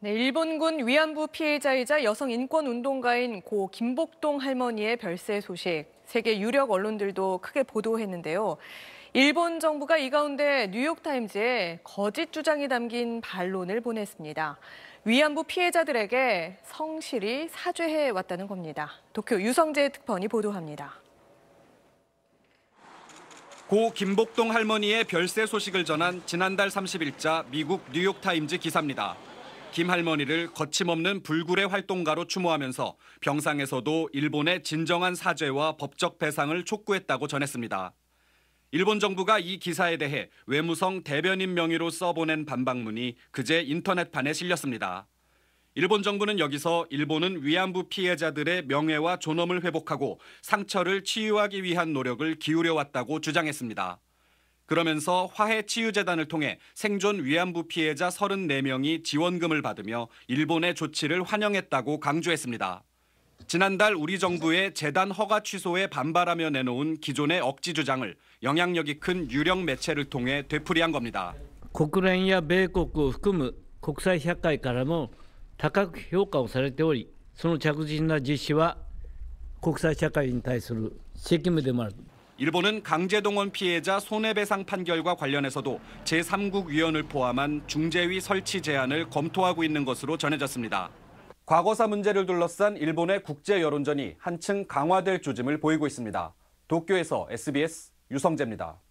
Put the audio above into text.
네, 일본군 위안부 피해자이자 여성 인권 운동가인 고 김복동 할머니의 별세 소식, 세계 유력 언론들도 크게 보도했는데요. 일본 정부가 이 가운데 뉴욕타임즈에 거짓 주장이 담긴 반론을 보냈습니다. 위안부 피해자들에게 성실히 사죄해 왔다는 겁니다. 도쿄 유성재 특파원이 보도합니다. 고 김복동 할머니의 별세 소식을 전한 지난달 30일자 미국 뉴욕타임즈 기사입니다. 김 할머니를 거침없는 불굴의 활동가로 추모하면서 병상에서도 일본의 진정한 사죄와 법적 배상을 촉구했다고 전했습니다. 일본 정부가 이 기사에 대해 외무성 대변인 명의로 써보낸 반박문이 그제 인터넷판에 실렸습니다. 일본 정부는 여기서 일본은 위안부 피해자들의 명예와 존엄을 회복하고 상처를 치유하기 위한 노력을 기울여왔다고 주장했습니다. 그러면서 화해치유재단을 통해 생존 위안부 피해자 34명이 지원금을 받으며 일본의 조치를 환영했다고 강조했습니다. 지난달 우리 정부의 재단 허가 취소에 반발하며 내놓은 기존의 억지 주장을 영향력이 큰 유력 매체를 통해 되풀이한 겁니다. 국連や 米国を含む国際社会からも高く評価をされており、その着実な実施は国際社会に対する責務でもある。 일본은 강제동원 피해자 손해배상 판결과 관련해서도 제3국 위원을 포함한 중재위 설치 제안을 검토하고 있는 것으로 전해졌습니다. 과거사 문제를 둘러싼 일본의 국제 여론전이 한층 강화될 조짐을 보이고 있습니다. 도쿄에서 SBS 유성재입니다.